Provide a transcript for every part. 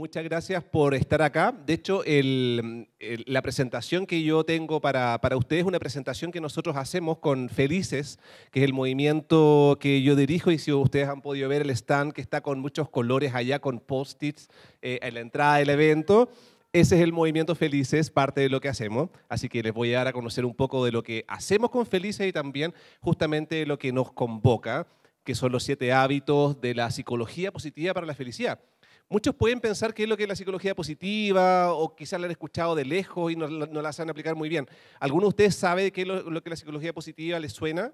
muchas gracias por estar acá. De hecho, la presentación que yo tengo para, para, ustedes es una presentación que nosotros hacemos con Felices, que es el movimiento que yo dirijo y si ustedes han podido ver el stand que está con muchos colores allá, con post-its eh, en la entrada del evento. Ese es el movimiento Felices, parte de lo que hacemos. Así que les voy a dar a conocer un poco de lo que hacemos con Felices y también justamente lo que nos convoca, que son los siete hábitos de la psicología positiva para la felicidad Muchos pueden pensar qué es lo que es la psicología positiva o quizás la han escuchado de lejos y no, la saben aplicar muy bien. ¿Alguno de ustedes sabe qué es lo, que la psicología positiva les suena?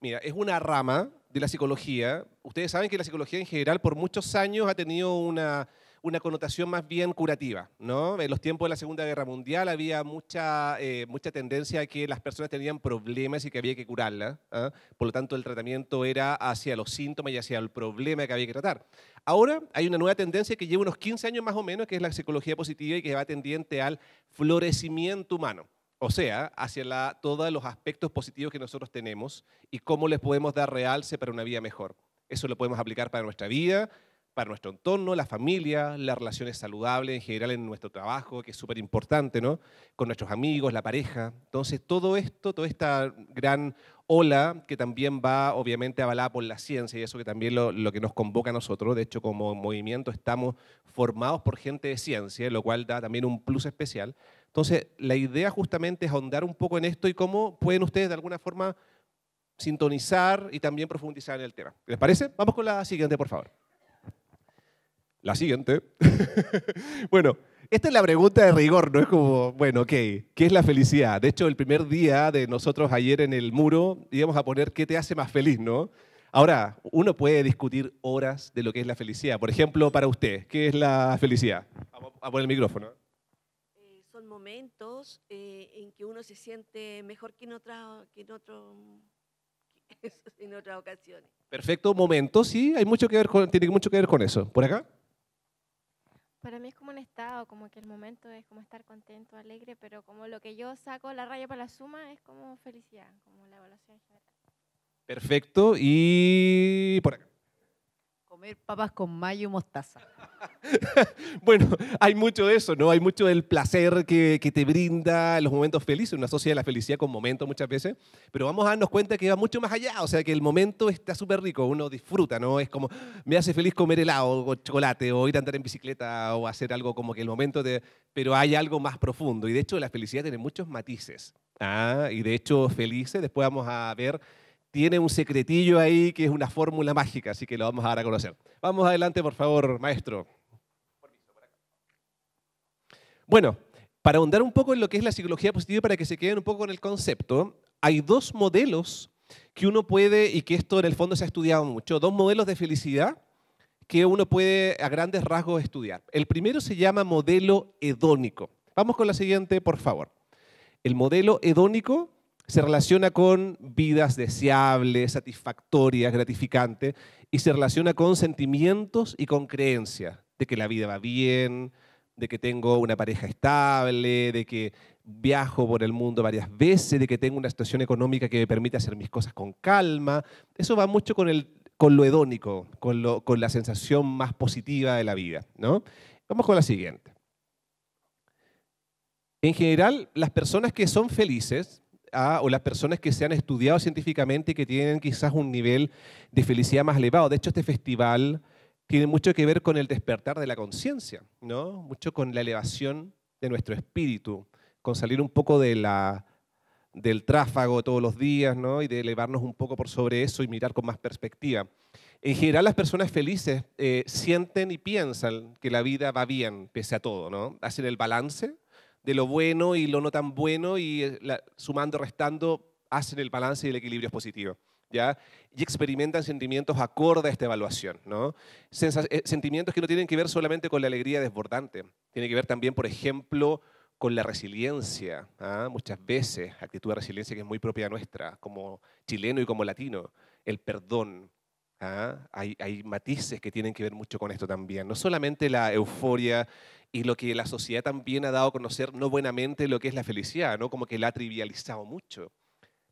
Mira, es una rama de la psicología. Ustedes saben que la psicología en general por muchos años ha tenido una una connotación más bien curativa. ¿no? En los tiempos de la Segunda Guerra Mundial había mucha, eh, mucha tendencia a que las personas tenían problemas y que había que curarlas. ¿ah? Por lo tanto, el tratamiento era hacia los síntomas y hacia el problema que había que tratar. Ahora hay una nueva tendencia que lleva unos 15 años más o menos, que es la psicología positiva y que va tendiente al florecimiento humano. O sea, hacia todos los aspectos positivos que nosotros tenemos y cómo les podemos dar realce para una vida mejor. Eso lo podemos aplicar para nuestra vida, para nuestro entorno, la familia, las relaciones saludables en general en nuestro trabajo, que es súper importante, ¿no? Con nuestros amigos, la pareja. Entonces, todo esto, toda esta gran ola que también va obviamente avalada por la ciencia y eso que también lo, lo que nos convoca a nosotros, de hecho como movimiento estamos formados por gente de ciencia, lo cual da también un plus especial. Entonces, la idea justamente es ahondar un poco en esto y cómo pueden ustedes de alguna forma sintonizar y también profundizar en el tema. ¿Les parece? Vamos con la siguiente, por favor. La siguiente. bueno, esta es la pregunta de rigor, ¿no? Es como, bueno, ok, ¿qué es la felicidad? De hecho, el primer día de nosotros ayer en el muro íbamos a poner qué te hace más feliz, ¿no? Ahora, uno puede discutir horas de lo que es la felicidad. Por ejemplo, para usted, ¿qué es la felicidad? a poner el micrófono. Eh, son momentos eh, en que uno se siente mejor que en, otra, que en, otras ocasiones. Perfecto, momentos, sí, hay mucho que ver con, tiene mucho que ver con eso. ¿Por acá? Para mí es como un estado, como que el momento es como estar contento, alegre, pero como lo que yo saco la raya para la suma es como felicidad, como la evaluación general. Perfecto, y por acá comer papas con mayo y mostaza. bueno, hay mucho de eso, ¿no? Hay mucho del placer que, te brinda los momentos felices. Uno asocia la felicidad con momentos muchas veces, pero vamos a darnos cuenta que va mucho más allá. O sea, que el momento está súper rico, uno disfruta, ¿no? Es como, me hace feliz comer helado o chocolate o ir a andar en bicicleta o hacer algo como que el momento de... Pero hay algo más profundo y de hecho la felicidad tiene muchos matices. ¿ah? y de hecho felices, después vamos a ver tiene un secretillo ahí que es una fórmula mágica, así que lo vamos a dar a conocer. Vamos adelante, por favor, maestro. Bueno, para ahondar un poco en lo que es la psicología positiva, para que se queden un poco en el concepto, hay dos modelos que uno puede, y que esto en el fondo se ha estudiado mucho, dos modelos de felicidad que uno puede a grandes rasgos estudiar. El primero se llama modelo hedónico. Vamos con la siguiente, por favor. El modelo hedónico se relaciona con vidas deseables, satisfactorias, gratificantes, y se relaciona con sentimientos y con creencias de que la vida va bien, de que tengo una pareja estable, de que viajo por el mundo varias veces, de que tengo una situación económica que me permite hacer mis cosas con calma. Eso va mucho con, el, con lo hedónico, con, lo, con la sensación más positiva de la vida. ¿no? Vamos con la siguiente. En general, las personas que son felices o las personas que se han estudiado científicamente y que tienen quizás un nivel de felicidad más elevado. De hecho, este festival tiene mucho que ver con el despertar de la conciencia, ¿no? Mucho con la elevación de nuestro espíritu, con salir un poco del tráfago todos los días, ¿no? Y de elevarnos un poco por sobre eso y mirar con más perspectiva. En general, las personas felices eh, sienten y piensan que la vida va bien, pese a todo, ¿no? Hacen el balance de lo bueno y lo no tan bueno y eh, sumando, restando, hacen el balance y el equilibrio es positivo. ¿Ya? Y experimentan sentimientos acorde a esta evaluación, ¿no? Eh, sentimientos que no tienen que ver solamente con la alegría desbordante, tiene que ver también, por ejemplo, con la resiliencia, ¿ah? muchas veces, actitud de resiliencia que es muy propia nuestra, como chileno y como latino, el perdón, ¿ah? Hay, hay, matices que tienen que ver mucho con esto también. No solamente la euforia y lo que la sociedad también ha dado a conocer no buenamente lo que es la felicidad, ¿no? Como que la ha trivializado mucho.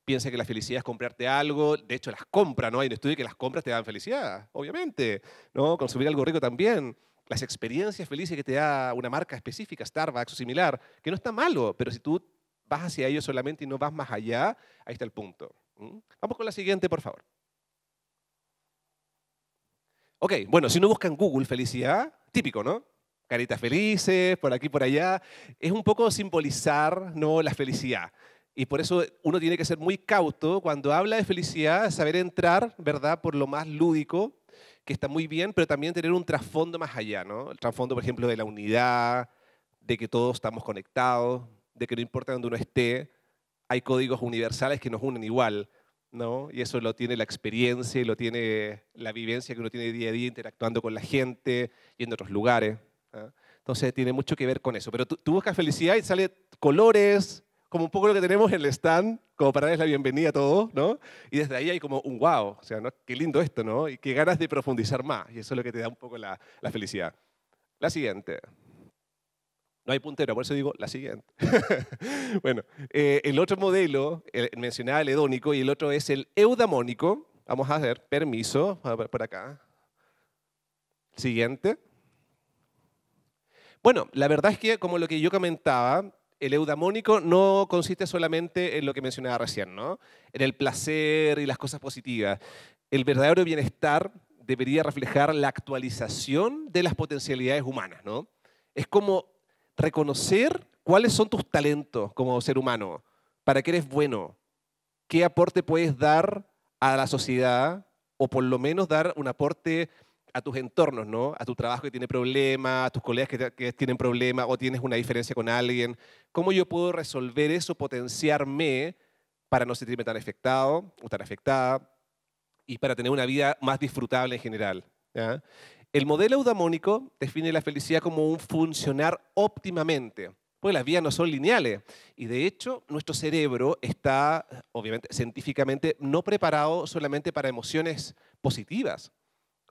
Piensa que la felicidad es comprarte algo, de hecho las compras, ¿no? Hay un estudio que las compras te dan felicidad, obviamente, ¿no? Consumir algo rico también. Las experiencias felices que te da una marca específica, Starbucks o similar, que no está malo, pero si tú vas hacia ello solamente y no vas más allá, ahí está el punto. Vamos con la siguiente, por favor. Ok, bueno, si uno busca en Google felicidad, típico, ¿no? Caritas felices, por aquí, por allá. Es un poco simbolizar ¿no? la felicidad. Y por eso uno tiene que ser muy cauto cuando habla de felicidad, saber entrar, ¿verdad?, por lo más lúdico, que está muy bien, pero también tener un trasfondo más allá, ¿no? El trasfondo, por ejemplo, de la unidad, de que todos estamos conectados, de que no importa dónde uno esté, hay códigos universales que nos unen igual. ¿no? Y eso lo tiene la experiencia y lo tiene la vivencia que uno tiene día a día interactuando con la gente, y en otros lugares. ¿ah? Entonces tiene mucho que ver con eso. Pero tú, buscas felicidad y sale colores, como un poco lo que tenemos en el stand, como para darles la bienvenida a todos, Y desde ahí hay como un wow, o sea, qué lindo esto, ¿no? Y qué ganas de profundizar más. Y eso es lo que te da un poco la, la felicidad. La siguiente. No hay puntero, por eso digo la siguiente. bueno, eh, el otro modelo, el, mencionaba el hedónico, y el otro es el eudamónico. Vamos a ver, permiso, por acá. Siguiente. Bueno, la verdad es que, como lo que yo comentaba, el eudamónico no consiste solamente en lo que mencionaba recién, ¿no? En el placer y las cosas positivas. El verdadero bienestar debería reflejar la actualización de las potencialidades humanas, ¿no? Es como reconocer cuáles son tus talentos como ser humano, para qué eres bueno, qué aporte puedes dar a la sociedad o por lo menos dar un aporte a tus entornos, ¿no? A tu trabajo que tiene problemas, a tus colegas que, tienen problemas o tienes una diferencia con alguien. ¿Cómo yo puedo resolver eso, potenciarme para no sentirme tan afectado o tan afectada y para tener una vida más disfrutable en general? El modelo eudamónico define la felicidad como un funcionar óptimamente, pues las vías no son lineales. Y de hecho, nuestro cerebro está, obviamente, científicamente no preparado solamente para emociones positivas.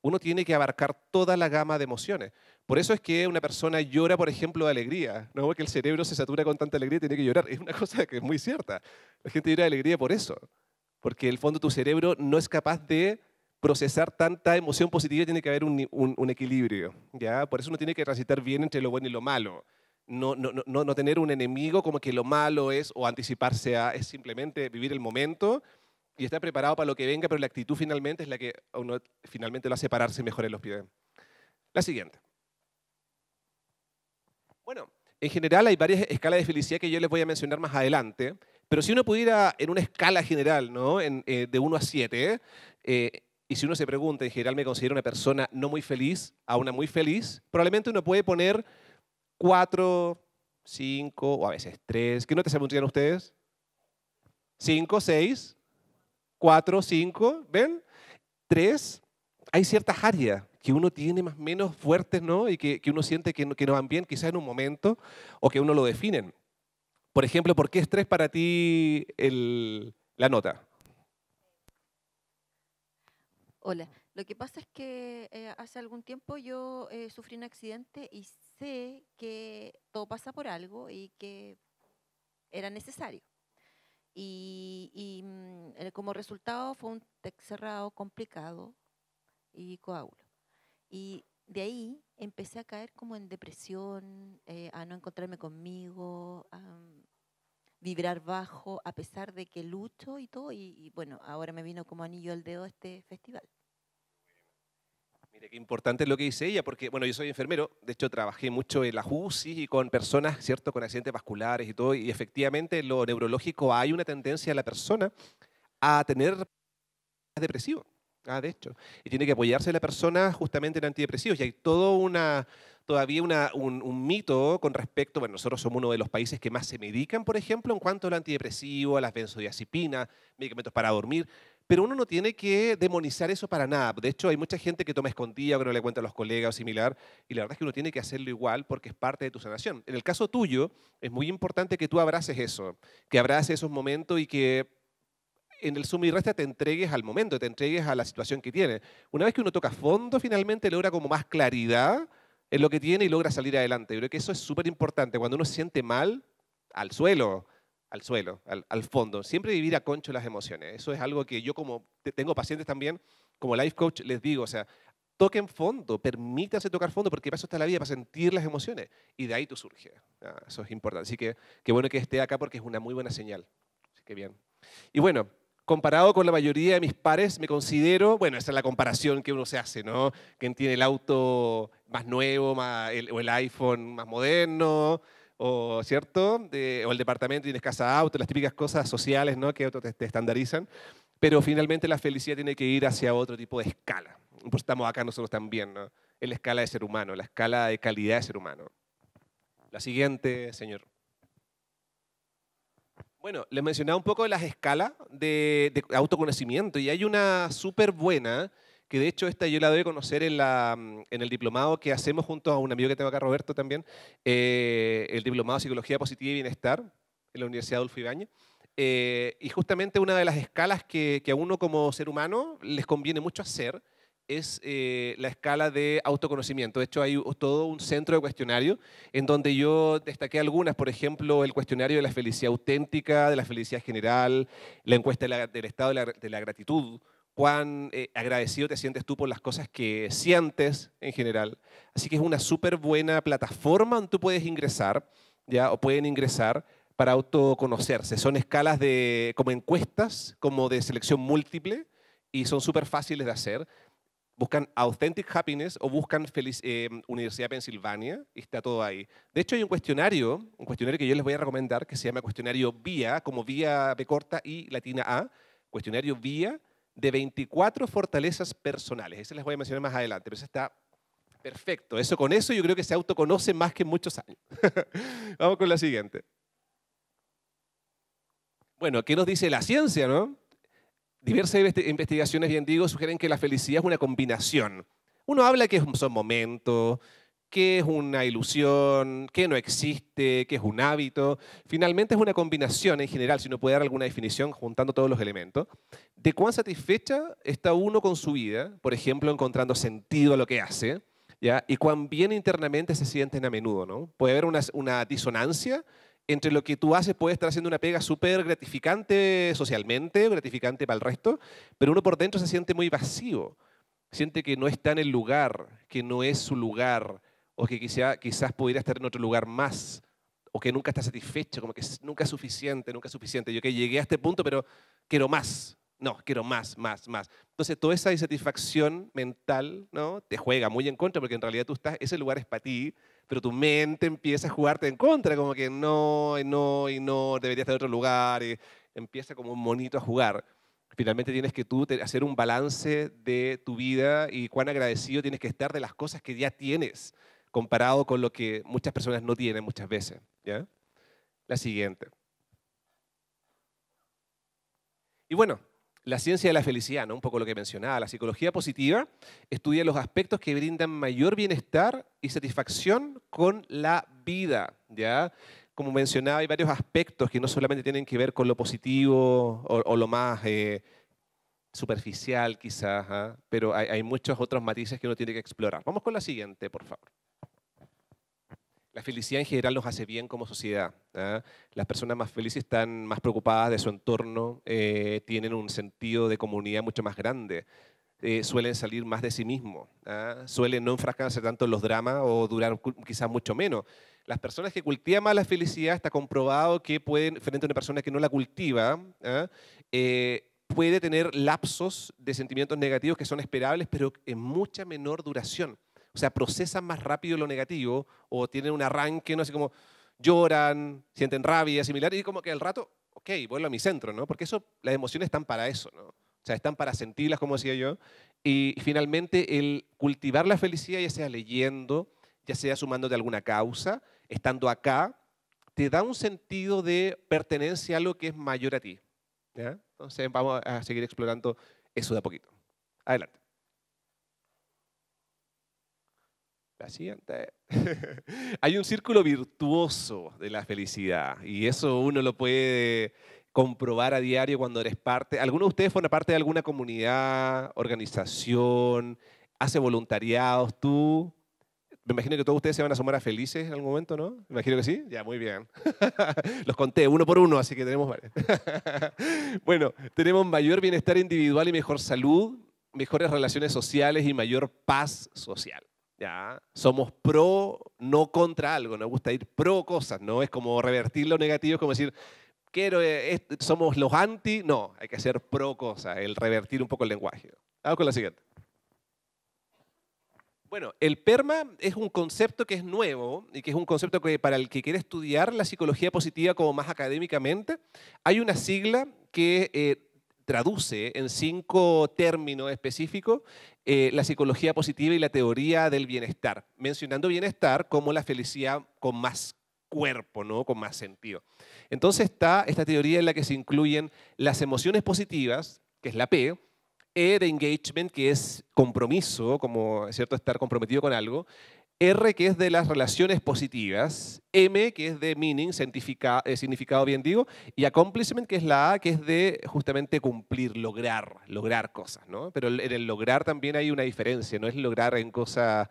Uno tiene que abarcar toda la gama de emociones. Por eso es que una persona llora, por ejemplo, de alegría. No que el cerebro se satura con tanta alegría y tiene que llorar. Es una cosa que es muy cierta. La gente llora de alegría por eso. Porque el fondo de tu cerebro no es capaz de procesar tanta emoción positiva tiene que haber un, equilibrio, ¿ya? Por eso uno tiene que transitar bien entre lo bueno y lo malo. No, no, tener un enemigo como que lo malo es o anticiparse a, es simplemente vivir el momento y estar preparado para lo que venga, pero la actitud finalmente es la que uno finalmente lo hace pararse mejor en los pies. La siguiente. Bueno, en general hay varias escalas de felicidad que yo les voy a mencionar más adelante, pero si uno pudiera en una escala general, ¿no? Eh, de 1 a 7, y si uno se pregunta, en general me considero una persona no muy feliz, a una muy feliz, probablemente uno puede poner cuatro, cinco o a veces tres. ¿Qué notas se apuntan ustedes? Cinco, seis, cuatro, cinco, ¿ven? Tres. Hay ciertas áreas que uno tiene más o menos fuertes, ¿no? Y que, uno siente que no, van bien, quizás en un momento, o que uno lo definen. Por ejemplo, ¿por qué es tres para ti la nota? Hola, lo que pasa es que eh, hace algún tiempo yo eh, sufrí un accidente y sé que todo pasa por algo y que era necesario. Y, mm, eh, como resultado fue un TEC cerrado complicado y coágulo. Y de ahí empecé a caer como en depresión, a no encontrarme conmigo, a, vibrar bajo a pesar de que lucho y todo. Y, bueno, ahora me vino como anillo al dedo este festival. Mire, qué importante es lo que dice ella, porque bueno, yo soy enfermero, de hecho trabajé mucho en la UCI y con personas, ¿cierto?, con accidentes vasculares y todo, y efectivamente lo neurológico hay una tendencia de la persona a tener depresivo. Ah, de hecho. Y tiene que apoyarse la persona justamente en antidepresivos. Y hay todo una, todavía una, un, mito con respecto, bueno, nosotros somos uno de los países que más se medican, por ejemplo, en cuanto al antidepresivo, a las benzodiazepinas, medicamentos para dormir. Pero uno no tiene que demonizar eso para nada. De hecho, hay mucha gente que toma escondida o que no le cuenta a los colegas o similar. Y la verdad es que uno tiene que hacerlo igual porque es parte de tu sanación. En el caso tuyo, es muy importante que tú abraces eso, que abraces esos momentos y que en el sumo y resta te entregues al momento, te entregues a la situación que tiene. Una vez que uno toca fondo, finalmente logra como más claridad en lo que tiene y logra salir adelante. Yo creo que eso es súper importante. Cuando uno se siente mal, al suelo, al suelo, al, fondo. Siempre vivir a concho las emociones. Eso es algo que yo como tengo pacientes también, como life coach, les digo, o sea, toquen fondo, permítanse tocar fondo, porque para eso está la vida, para sentir las emociones. Y de ahí tú surge. Ah, eso es importante. Así que qué bueno que esté acá porque es una muy buena señal. Así que bien. Y bueno, comparado con la mayoría de mis pares, me considero, bueno, esa es la comparación que uno se hace, ¿no? Quien tiene el auto más nuevo, más o el iPhone más moderno, o, ¿cierto? o el departamento tienes casa auto, las típicas cosas sociales, ¿no? Que otros te, estandarizan. Pero finalmente la felicidad tiene que ir hacia otro tipo de escala. estamos acá nosotros también, ¿no? En la escala de ser humano, la escala de calidad de ser humano. La siguiente, señor. Bueno, les mencionaba un poco de las escalas de, autoconocimiento y hay una súper buena que de hecho esta yo la doy a conocer en, el diplomado que hacemos junto a un amigo que tengo acá, Roberto también, eh, el diplomado de Psicología Positiva y Bienestar en la Universidad Adolfo Ibañez. Eh, y justamente una de las escalas que, a uno como ser humano les conviene mucho hacer es eh, la escala de autoconocimiento. De hecho, hay todo un centro de cuestionario en donde yo destaqué algunas, por ejemplo, el cuestionario de la felicidad auténtica, de la felicidad general, la encuesta del estado de la, gratitud, cuán eh, agradecido te sientes tú por las cosas que sientes en general. Así que es una súper buena plataforma donde tú puedes ingresar, ¿ya? o pueden ingresar para autoconocerse. Son escalas de, como encuestas, como de selección múltiple, y son súper fáciles de hacer buscan Authentic Happiness o buscan Feliz, eh, Universidad de Pensilvania y está todo ahí. De hecho, hay un cuestionario, un cuestionario que yo les voy a recomendar que se llama cuestionario Vía como Vía B corta y latina A, cuestionario Vía de 24 fortalezas personales. Ese les voy a mencionar más adelante, pero eso está perfecto. Eso con eso yo creo que se autoconoce más que muchos años. Vamos con la siguiente. Bueno, ¿qué nos dice la ciencia, no? Diversas investigaciones, bien digo, sugieren que la felicidad es una combinación. Uno habla que son momentos, que es una ilusión, que no existe, que es un hábito. Finalmente es una combinación en general, si uno puede dar alguna definición juntando todos los elementos, de cuán satisfecha está uno con su vida, por ejemplo, encontrando sentido a lo que hace, y cuán bien internamente se sienten a menudo. ¿no? Puede haber una disonancia entre lo que tú haces puede estar haciendo una pega súper gratificante socialmente, gratificante para el resto, pero uno por dentro se siente muy vacío, siente que no está en el lugar, que no es su lugar, o que quizá, quizás pudiera estar en otro lugar más, o que nunca está satisfecho, como que nunca es suficiente, nunca es suficiente. Yo que llegué a este punto, pero quiero más, no, quiero más, más, más. Entonces, toda esa insatisfacción mental ¿no? te juega muy en contra, porque en realidad tú estás, ese lugar es para ti, pero tu mente empieza a jugarte en contra, como que no, y no, y no, deberías estar en otro lugar, y empieza como un monito a jugar. Finalmente tienes que tú hacer un balance de tu vida y cuán agradecido tienes que estar de las cosas que ya tienes, comparado con lo que muchas personas no tienen muchas veces. ¿ya? La siguiente. Y bueno, la ciencia de la felicidad, ¿no? un poco lo que mencionaba, la psicología positiva, estudia los aspectos que brindan mayor bienestar y satisfacción con la vida. ¿ya? Como mencionaba, hay varios aspectos que no solamente tienen que ver con lo positivo o, lo más eh, superficial quizás, ¿ah? pero hay, hay muchos otros matices que uno tiene que explorar. Vamos con la siguiente, por favor. La felicidad en general nos hace bien como sociedad. ¿ah? Las personas más felices están más preocupadas de su entorno, eh, tienen un sentido de comunidad mucho más grande, eh, suelen salir más de sí mismos, ¿ah? suelen no enfrascarse tanto en los dramas o durar quizás mucho menos. Las personas que cultivan más la felicidad está comprobado que pueden, frente a una persona que no la cultiva, ¿ah? eh, puede tener lapsos de sentimientos negativos que son esperables, pero en mucha menor duración. O sea, procesan más rápido lo negativo o tienen un arranque, ¿no? Así como lloran, sienten rabia, similar, y como que al rato, ok, vuelvo a mi centro, ¿no? Porque eso, las emociones están para eso, ¿no? O sea, están para sentirlas, como decía yo. Y finalmente, el cultivar la felicidad, ya sea leyendo, ya sea sumándote a alguna causa, estando acá, te da un sentido de pertenencia a lo que es mayor a ti. ¿ya? Entonces, vamos a seguir explorando eso de a poquito. Adelante. siguiente. Hay un círculo virtuoso de la felicidad y eso uno lo puede comprobar a diario cuando eres parte. ¿Alguno de ustedes forma parte de alguna comunidad, organización, hace voluntariados? ¿Tú? Me imagino que todos ustedes se van a sumar a felices en algún momento, ¿no? Me imagino que sí. Ya, muy bien. Los conté uno por uno, así que tenemos bueno, tenemos mayor bienestar individual y mejor salud, mejores relaciones sociales y mayor paz social. ¿ya? Somos pro, no contra algo, nos gusta ir pro cosas, no es como revertir lo negativo, es como decir, quiero, eh, somos los anti, no, hay que hacer pro cosas, el revertir un poco el lenguaje. Vamos con la siguiente. Bueno, el PERMA es un concepto que es nuevo y que es un concepto que para el que quiere estudiar la psicología positiva como más académicamente, hay una sigla que eh, traduce en cinco términos específicos eh, la psicología positiva y la teoría del bienestar, mencionando bienestar como la felicidad con más cuerpo, ¿no? con más sentido. Entonces está esta teoría en la que se incluyen las emociones positivas, que es la P, E de engagement, que es compromiso, como ¿cierto? estar comprometido con algo, R, que es de las relaciones positivas, M, que es de meaning, eh, significado bien digo, y accomplishment, que es la A, que es de justamente cumplir, lograr, lograr cosas, ¿no? Pero en el lograr también hay una diferencia, no es lograr en cosas,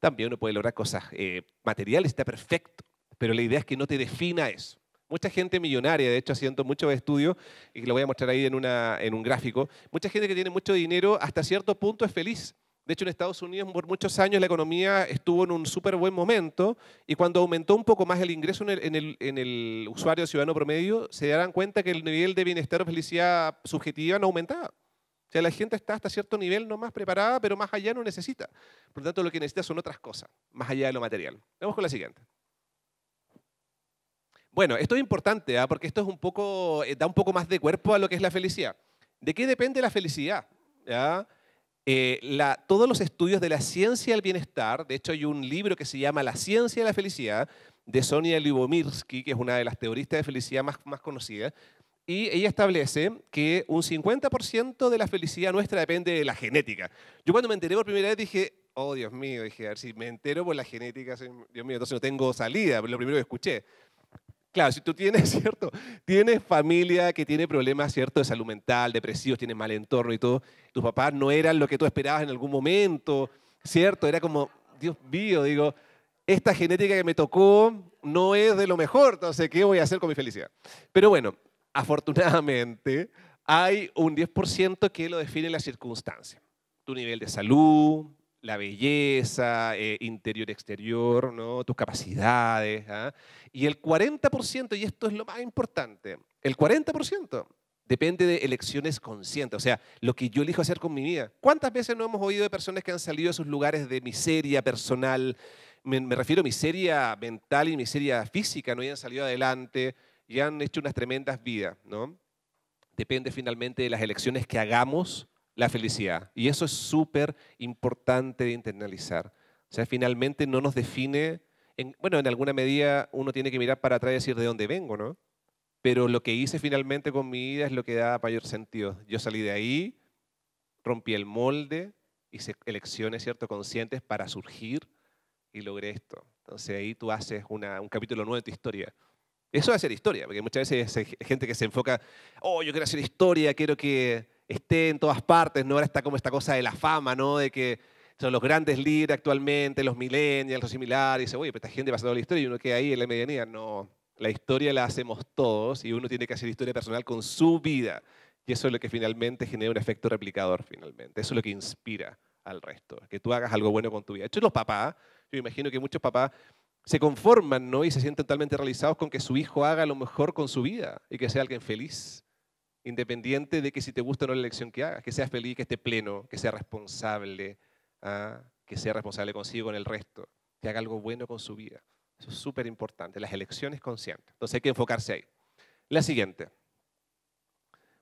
también uno puede lograr cosas eh, materiales, está perfecto, pero la idea es que no te defina eso. Mucha gente millonaria, de hecho, haciendo muchos estudios, y lo voy a mostrar ahí en un gráfico, mucha gente que tiene mucho dinero hasta cierto punto es feliz, de hecho, en Estados Unidos por muchos años la economía estuvo en un súper buen momento y cuando aumentó un poco más el ingreso en el, usuario ciudadano promedio, se darán cuenta que el nivel de bienestar o felicidad subjetiva no aumentaba. O sea, la gente está hasta cierto nivel no más preparada, pero más allá no necesita. Por lo tanto, lo que necesita son otras cosas, más allá de lo material. Vamos con la siguiente. Bueno, esto es importante, Ah porque esto es un poco, eh, da un poco más de cuerpo a lo que es la felicidad. ¿De qué depende la felicidad? ¿Ya? Eh, todos los estudios de la ciencia del bienestar, de hecho hay un libro que se llama La ciencia de la felicidad, de Sonia Lyubomirsky, que es una de las teoristas de felicidad más, más conocidas, y ella establece que un 50% de la felicidad nuestra depende de la genética. Yo cuando me enteré por primera vez dije, oh Dios mío, dije, a ver si me entero por la genética, Dios mío, entonces no tengo salida, lo primero que escuché. Claro, si tú tienes, ¿cierto? Tienes familia que tiene problemas, ¿cierto? De salud mental, depresivos, tienes mal entorno y todo. Tus papás no eran lo que tú esperabas en algún momento, ¿cierto? Era como, Dios mío, digo, esta genética que me tocó no es de lo mejor, entonces, ¿qué voy a hacer con mi felicidad? Pero bueno, afortunadamente hay un 10% que lo define la circunstancia. Tu nivel de salud, la belleza, eh, interior, exterior, ¿no? tus capacidades. ¿ah? Y el 40%, y esto es lo más importante, el 40% depende de elecciones conscientes, o sea, lo que yo elijo hacer con mi vida. ¿Cuántas veces no hemos oído de personas que han salido de sus lugares de miseria personal? Me, refiero a miseria mental y miseria física, no hayan salido adelante y han hecho unas tremendas vidas, ¿no? Depende finalmente de las elecciones que hagamos la felicidad. Y eso es súper importante de internalizar. O sea, finalmente no nos define, bueno, en alguna medida uno tiene que mirar para atrás y decir de dónde vengo, ¿no? Pero lo que hice finalmente con mi vida es lo que da mayor sentido. Yo salí de ahí, rompí el molde, hice elecciones, ¿cierto?, conscientes para surgir y logré esto. Entonces ahí tú haces un capítulo nuevo de tu historia. Eso es hacer historia, porque muchas veces hay gente que se enfoca, oh, yo quiero hacer historia, quiero que esté en todas partes, ¿no? Ahora está como esta cosa de la fama, ¿no? De que son los grandes líderes actualmente, los millennials, o similares, y dice, oye, pero esta gente pasa en la historia y uno que ahí en la medianía. No, la historia la hacemos todos y uno tiene que hacer historia personal con su vida. Y eso es lo que finalmente genera un efecto replicador, finalmente. Eso es lo que inspira al resto, que tú hagas algo bueno con tu vida. De hecho, los papás, yo imagino que muchos papás se conforman ¿no? y se sienten totalmente realizados con que su hijo haga lo mejor con su vida y que sea alguien feliz independiente de que si te gusta o no la elección que hagas, que seas feliz, que esté pleno, que sea responsable, ¿ah? que sea responsable consigo, con el resto, que haga algo bueno con su vida. Eso es súper importante, las elecciones conscientes. Entonces hay que enfocarse ahí. La siguiente.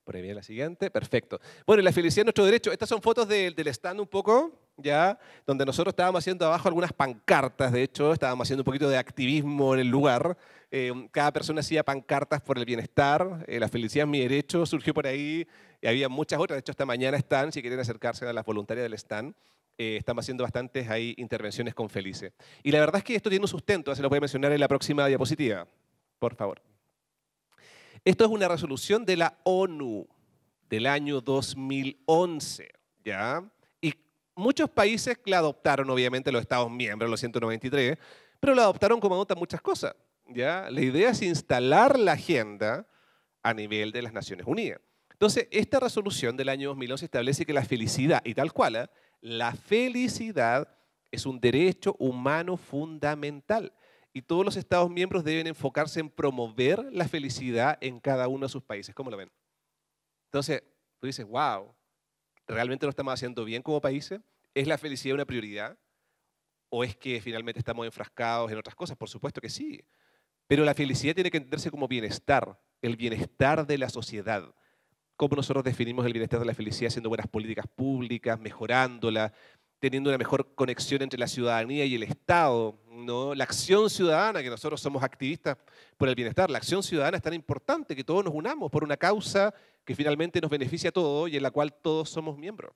Por ahí viene la siguiente, perfecto. Bueno, la felicidad es nuestro derecho. Estas son fotos del stand un poco ¿ya? Donde nosotros estábamos haciendo abajo algunas pancartas, de hecho, estábamos haciendo un poquito de activismo en el lugar. Eh, cada persona hacía pancartas por el bienestar, eh, la felicidad es mi derecho, surgió por ahí, y había muchas otras, de hecho, esta mañana están, si quieren acercarse a las voluntarias del stand, eh, estamos haciendo bastantes ahí intervenciones con Felice. Y la verdad es que esto tiene un sustento, se lo voy a mencionar en la próxima diapositiva, por favor. Esto es una resolución de la ONU del año 2011, ¿ya? muchos países la adoptaron, obviamente, los Estados miembros, los 193, pero la adoptaron como adoptan muchas cosas. ¿ya? La idea es instalar la agenda a nivel de las Naciones Unidas. Entonces, esta resolución del año 2011 establece que la felicidad, y tal cual, ¿eh? la felicidad es un derecho humano fundamental y todos los Estados miembros deben enfocarse en promover la felicidad en cada uno de sus países. ¿Cómo lo ven? Entonces, tú dices, wow, realmente lo estamos haciendo bien como países? ¿Es la felicidad una prioridad? ¿O es que finalmente estamos enfrascados en otras cosas? Por supuesto que sí. Pero la felicidad tiene que entenderse como bienestar, el bienestar de la sociedad. ¿Cómo nosotros definimos el bienestar de la felicidad haciendo buenas políticas públicas, mejorándola, teniendo una mejor conexión entre la ciudadanía y el Estado, ¿no? la acción ciudadana, que nosotros somos activistas por el bienestar, la acción ciudadana es tan importante que todos nos unamos por una causa que finalmente nos beneficia a todos y en la cual todos somos miembros.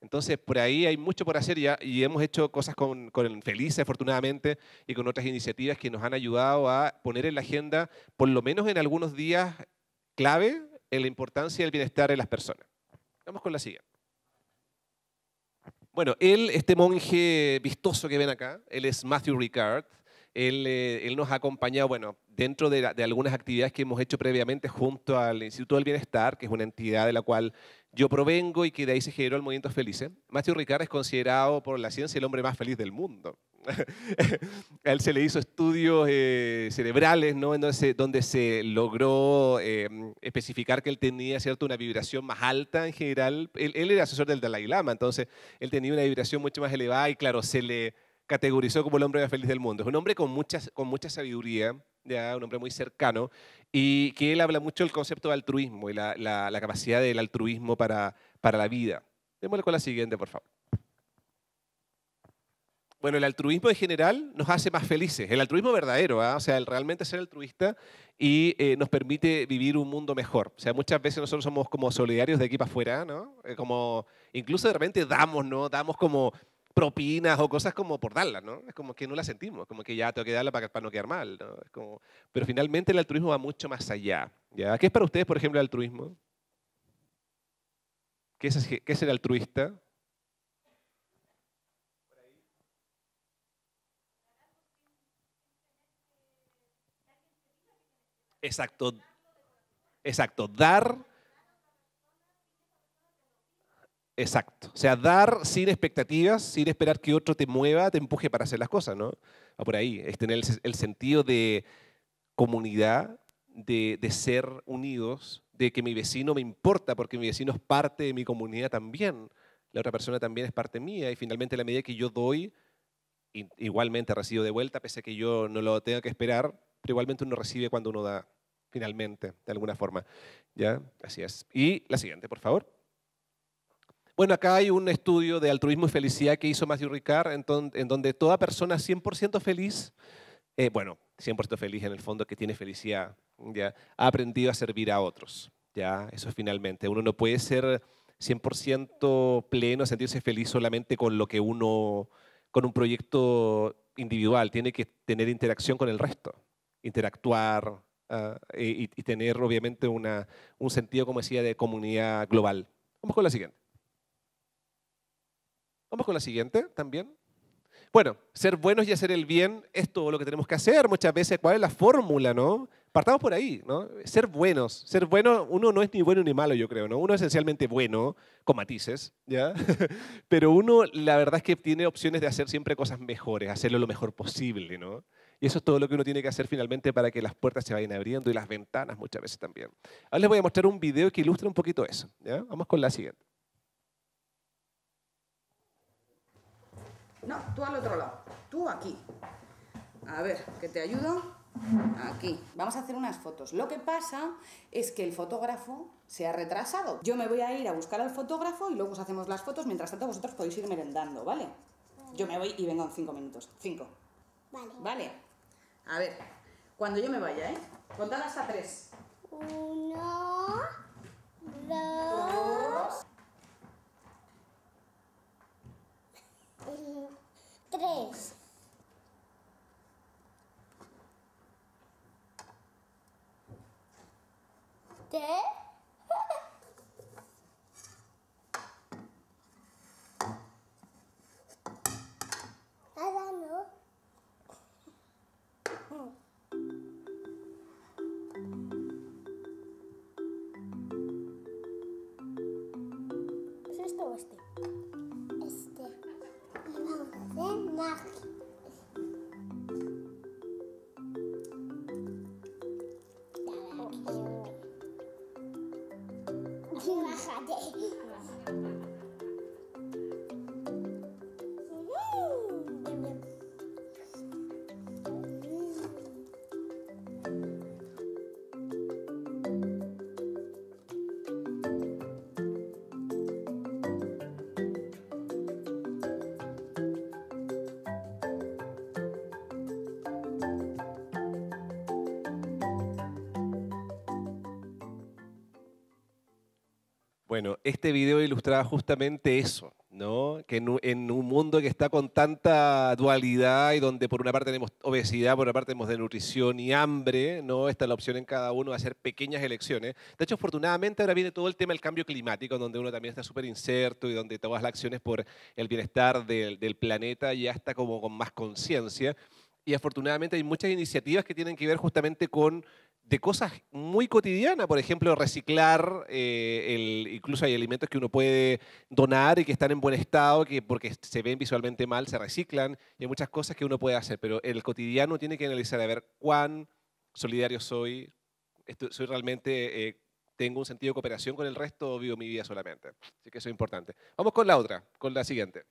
Entonces, por ahí hay mucho por hacer ya y hemos hecho cosas con, con Felice, afortunadamente, y con otras iniciativas que nos han ayudado a poner en la agenda, por lo menos en algunos días clave, en la importancia del bienestar de las personas. Vamos con la siguiente. Bueno, él, este monje vistoso que ven acá, él es Matthew Ricard. Él, eh, nos ha acompañado, bueno, dentro de, algunas actividades que hemos hecho previamente junto al Instituto del Bienestar, que es una entidad de la cual yo provengo y que de ahí se generó el movimiento feliz. ¿eh? Matthew Ricard es considerado por la ciencia el hombre más feliz del mundo. a él se le hizo estudios eh, cerebrales, ¿no? donde se logró eh, especificar que él tenía ¿cierto? una vibración más alta en general. Él, era asesor del Dalai Lama, entonces él tenía una vibración mucho más elevada y claro, se le categorizó como el hombre más feliz del mundo. Es un hombre con, muchas, con mucha sabiduría, un hombre muy cercano, y que él habla mucho del concepto de altruismo y la, capacidad del altruismo para, para la vida. Démosle con la siguiente, por favor. Bueno, el altruismo en general nos hace más felices, el altruismo verdadero, ¿ah? o sea, el realmente ser altruista y eh, nos permite vivir un mundo mejor. O sea, muchas veces nosotros somos como solidarios de aquí para afuera, ¿no? Eh, como incluso de repente damos, ¿no? Damos como propinas o cosas como por darlas, ¿no? Es como que no la sentimos, como que ya tengo que darla para, no quedar mal, ¿no? como... Pero finalmente el altruismo va mucho más allá, ¿Qué es para ustedes, por ejemplo, el altruismo? qué es el altruista? Exacto. Exacto, dar Exacto. O sea, dar sin expectativas, sin esperar que otro te mueva, te empuje para hacer las cosas, ¿no? por ahí. Es tener el, sentido de comunidad, de, de, ser unidos, de que mi vecino me importa porque mi vecino es parte de mi comunidad también. La otra persona también es parte mía y finalmente la medida que yo doy, igualmente recibo de vuelta, pese a que yo no lo tenga que esperar, pero igualmente uno recibe cuando uno da, finalmente, de alguna forma. ¿Ya? Así es. Y la siguiente, por favor. Bueno, acá hay un estudio de altruismo y felicidad que hizo Matthew Ricard, en, donde toda persona 100% feliz, eh, bueno, 100% feliz en el fondo, que tiene felicidad, ¿ya? ha aprendido a servir a otros. ¿ya? Eso es finalmente. Uno no puede ser 100% pleno, sentirse feliz solamente con lo que uno, con un proyecto individual, tiene que tener interacción con el resto, interactuar ah, y, y, tener obviamente una, un sentido, como decía, de comunidad global. Vamos con la siguiente. Vamos con la siguiente también. Bueno, ser buenos y hacer el bien es todo lo que tenemos que hacer muchas veces. ¿Cuál es la fórmula, no? Partamos por ahí, ¿no? Ser buenos. Ser bueno, uno no es ni bueno ni malo, yo creo, ¿no? Uno es esencialmente bueno, con matices, ¿ya? Pero uno, la verdad es que tiene opciones de hacer siempre cosas mejores, hacerlo lo mejor posible, ¿no? Y eso es todo lo que uno tiene que hacer finalmente para que las puertas se vayan abriendo y las ventanas muchas veces también. Ahora les voy a mostrar un video que ilustra un poquito eso, ¿ya? Vamos con la siguiente. No, tú al otro lado. Tú aquí. A ver, que te ayudo. Aquí. Vamos a hacer unas fotos. Lo que pasa es que el fotógrafo se ha retrasado. Yo me voy a ir a buscar al fotógrafo y luego os hacemos las fotos. Mientras tanto, vosotros podéis ir merendando, ¿vale? Yo me voy y vengo en cinco minutos. Cinco. Vale. Vale. A ver, cuando yo me vaya, ¿eh? Contad hasta tres. Uno, dos Tres. ¿Qué? no. day. Bueno, este video ilustraba justamente eso, ¿no? Que en, un mundo que está con tanta dualidad y donde por una parte tenemos obesidad, por otra parte tenemos desnutrición y hambre, ¿no? Está la opción en cada uno de hacer pequeñas elecciones. De hecho, afortunadamente ahora viene todo el tema del cambio climático, donde uno también está súper incerto y donde todas las acciones por el bienestar del, del planeta ya está como con más conciencia. Y afortunadamente hay muchas iniciativas que tienen que ver justamente con de cosas muy cotidianas, por ejemplo, reciclar, eh, incluso hay alimentos que uno puede donar y que están en buen estado, que porque se ven visualmente mal, se reciclan, y hay muchas cosas que uno puede hacer, pero el cotidiano tiene que analizar a ver cuán solidario soy, soy realmente, eh, tengo un sentido de cooperación con el resto o vivo mi vida solamente. Así que eso es importante. Vamos con la otra, con la siguiente.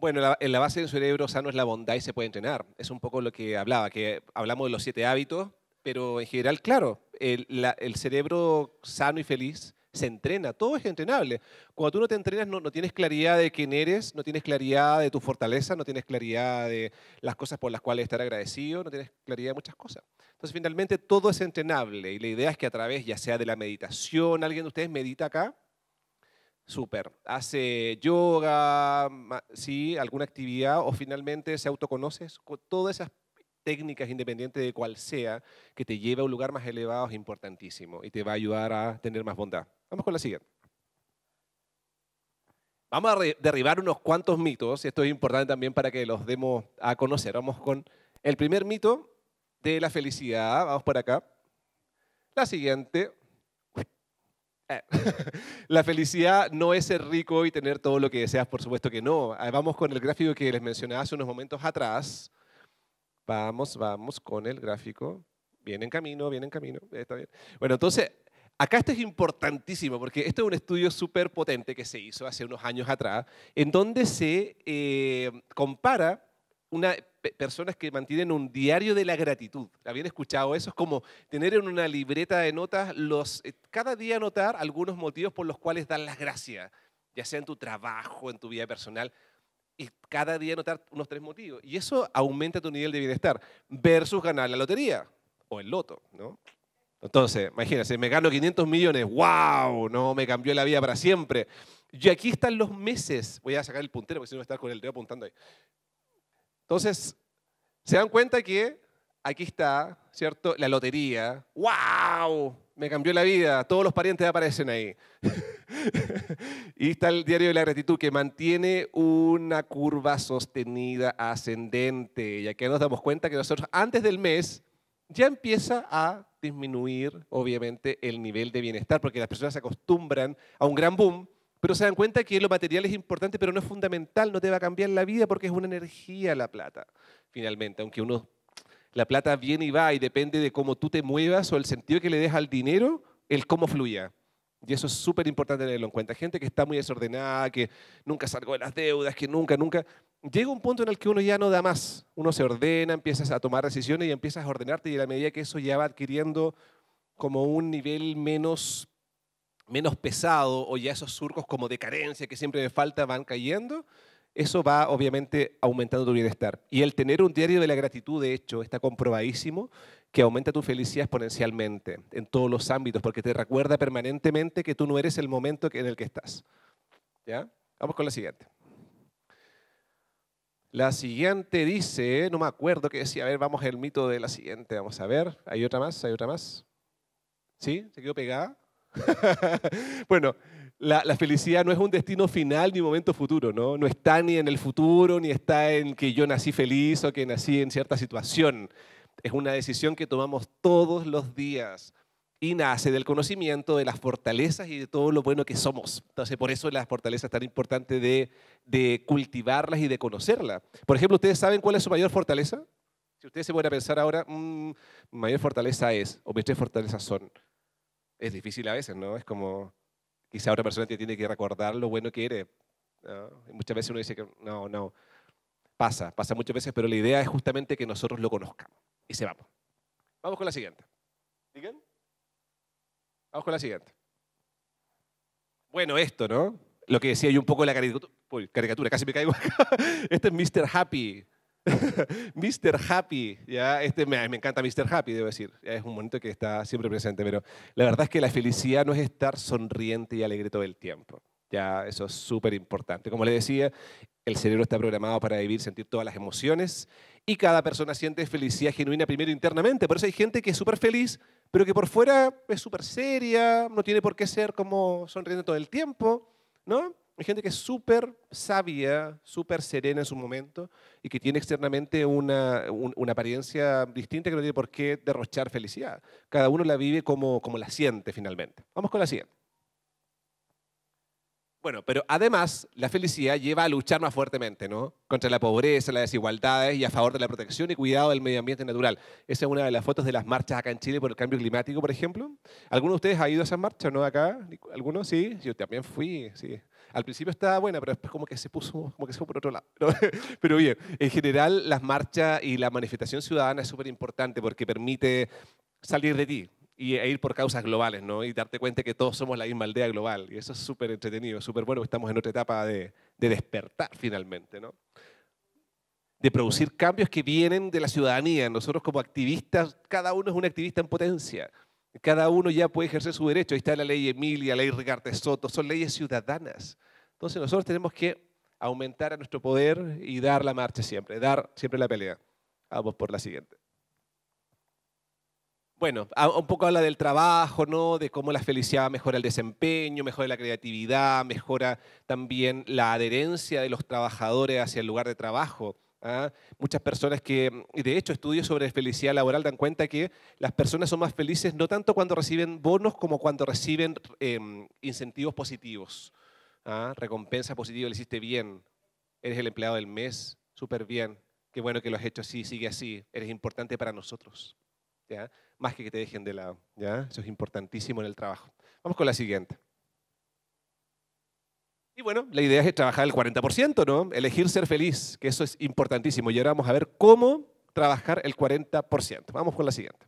Bueno, la, en la base del cerebro sano es la bondad y se puede entrenar. Es un poco lo que hablaba, que hablamos de los siete hábitos, pero en general, claro, el, cerebro sano y feliz se entrena, todo es entrenable. Cuando tú no te entrenas, no, no, tienes claridad de quién eres, no tienes claridad de tu fortaleza, no tienes claridad de las cosas por las cuales estar agradecido, no tienes claridad de muchas cosas. Entonces, finalmente, todo es entrenable y la idea es que a través, ya sea de la meditación, alguien de ustedes medita acá, Súper. ¿Hace yoga, sí, alguna actividad o finalmente se autoconoce? Todas esas técnicas, independiente de cuál sea, que te lleve a un lugar más elevado es importantísimo y te va a ayudar a tener más bondad. Vamos con la siguiente. Vamos a derribar unos cuantos mitos, esto es importante también para que los demos a conocer. Vamos con el primer mito de la felicidad, vamos por acá. La siguiente, la felicidad no es ser rico y tener todo lo que deseas, por supuesto que no. Ah, vamos con el gráfico que les mencioné hace unos momentos atrás. Vamos, vamos con el gráfico. Viene en camino, viene en camino. Eh, está bien. Bueno, entonces, acá esto es importantísimo porque esto es un estudio súper potente que se hizo hace unos años atrás, en donde se eh, compara una personas que mantienen un diario de la gratitud. ¿Habían escuchado eso? Es como tener en una libreta de notas, los, eh, cada día anotar algunos motivos por los cuales dan las gracias, ya sea en tu trabajo, en tu vida personal, y cada día anotar unos tres motivos. Y eso aumenta tu nivel de bienestar versus ganar la lotería o el loto, ¿no? Entonces, imagínense, me gano 500 millones, wow, no, me cambió la vida para siempre. Y aquí están los meses, voy a sacar el puntero porque si no voy a estar con el dedo apuntando ahí. Entonces, se dan cuenta que aquí está, ¿cierto? La lotería. ¡Wow! Me cambió la vida. Todos los parientes aparecen ahí. y está el diario de la gratitud que mantiene una curva sostenida ascendente. ya que nos damos cuenta que nosotros antes del mes ya empieza a disminuir, obviamente, el nivel de bienestar, porque las personas se acostumbran a un gran boom pero se dan cuenta que lo material es importante, pero no es fundamental, no te va a cambiar la vida porque es una energía la plata, finalmente, aunque uno la plata viene y va y depende de cómo tú te muevas o el sentido que le des al dinero, el cómo fluya. Y eso es súper importante tenerlo en cuenta. Gente que está muy desordenada, que nunca salgo de las deudas, que nunca, nunca. Llega un punto en el que uno ya no da más. Uno se ordena, empiezas a tomar decisiones y empiezas a ordenarte y a la medida que eso ya va adquiriendo como un nivel menos menos pesado o ya esos surcos como de carencia que siempre me falta van cayendo, eso va obviamente aumentando tu bienestar. Y el tener un diario de la gratitud, de hecho, está comprobadísimo que aumenta tu felicidad exponencialmente en todos los ámbitos, porque te recuerda permanentemente que tú no eres el momento en el que estás. ¿Ya? Vamos con la siguiente. La siguiente dice, no me acuerdo qué decía, a ver, vamos al mito de la siguiente, vamos a ver, hay otra más, hay otra más. ¿Sí? ¿Se quedó pegada? bueno, la, felicidad no es un destino final ni momento futuro, ¿no? No está ni en el futuro, ni está en que yo nací feliz o que nací en cierta situación. Es una decisión que tomamos todos los días y nace del conocimiento de las fortalezas y de todo lo bueno que somos. Entonces, por eso las fortalezas es tan importante de, cultivarlas y de conocerlas. Por ejemplo, ¿ustedes saben cuál es su mayor fortaleza? Si ustedes se pueden pensar ahora, mm, mayor fortaleza es, o mis tres fortalezas son, es difícil a veces, ¿no? Es como quizá otra persona tiene que recordar lo bueno que eres. Muchas veces uno dice que no, no. Pasa, pasa muchas veces, pero la idea es justamente que nosotros lo conozcamos y se vamos. Vamos con la siguiente. ¿Siguen? Vamos con la siguiente. Bueno, esto, ¿no? Lo que decía yo un poco de la caricatura, casi me caigo. este es Mr. Happy, Mr. Happy, ya, este, me, encanta Mr. Happy, debo decir, es un momento que está siempre presente, pero la verdad es que la felicidad no es estar sonriente y alegre todo el tiempo, ya, eso es súper importante. Como le decía, el cerebro está programado para vivir, sentir todas las emociones y cada persona siente felicidad genuina primero internamente, por eso hay gente que es súper feliz, pero que por fuera es súper seria, no tiene por qué ser como sonriente todo el tiempo, ¿no? Hay gente que es súper sabia, súper serena en su momento y que tiene externamente una, una, apariencia distinta que no tiene por qué derrochar felicidad. Cada uno la vive como, como la siente finalmente. Vamos con la siguiente. Bueno, pero además la felicidad lleva a luchar más fuertemente, ¿no? Contra la pobreza, las desigualdades y a favor de la protección y cuidado del medio ambiente natural. Esa es una de las fotos de las marchas acá en Chile por el cambio climático, por ejemplo. ¿Alguno de ustedes ha ido a esas marchas, no? Acá, ¿alguno? Sí, yo también fui, sí. Al principio estaba buena, pero después como que se puso, como que fue por otro lado. Pero bien, en general las marchas y la manifestación ciudadana es súper importante porque permite salir de ti y, e ir por causas globales, ¿no? Y darte cuenta que todos somos la misma aldea global. Y eso es súper entretenido, súper bueno, estamos en otra etapa de, de despertar finalmente, ¿no? de producir cambios que vienen de la ciudadanía. Nosotros como activistas, cada uno es un activista en potencia. Cada uno ya puede ejercer su derecho. Ahí está la ley Emilia, la ley Ricardo Soto, son leyes ciudadanas. Entonces nosotros tenemos que aumentar nuestro poder y dar la marcha siempre, dar siempre la pelea. Vamos por la siguiente. Bueno, ah, un poco habla del trabajo, ¿no? De cómo la felicidad mejora el desempeño, mejora la creatividad, mejora también la adherencia de los trabajadores hacia el lugar de trabajo. ¿ah? Muchas personas que, mm, de hecho, estudios sobre felicidad laboral dan cuenta que las personas son más felices no tanto cuando reciben bonos como cuando reciben em, incentivos positivos. ¿Ah? Recompensa positiva, le hiciste bien, eres el empleado del mes, súper bien, qué bueno que lo has hecho así, sigue así, eres importante para nosotros. Más que que te dejen de lado, Eso es importantísimo en el trabajo. Vamos con la siguiente. Y bueno, la idea es trabajar el 40%, ¿no? Elegir ser feliz, que eso es importantísimo. Y ahora vamos a ver cómo trabajar el 40%. Vamos con la siguiente.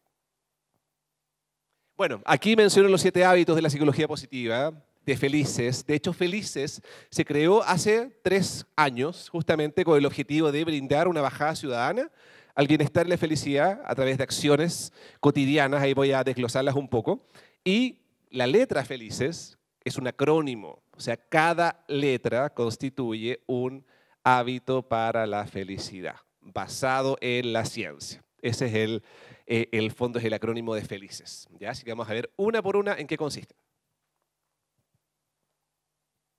Bueno, aquí menciono los siete hábitos de la psicología positiva de Felices. De hecho, Felices se creó hace tres años justamente con el objetivo de brindar una bajada ciudadana al bienestar y la felicidad a través de acciones cotidianas. Ahí voy a desglosarlas un poco. Y la letra Felices, es un acrónimo, o sea, cada letra constituye un hábito para la felicidad, basado en la ciencia. Ese es eh, el, fondo, es el acrónimo de felices. ¿ya? Así que vamos a ver una por una en qué consiste.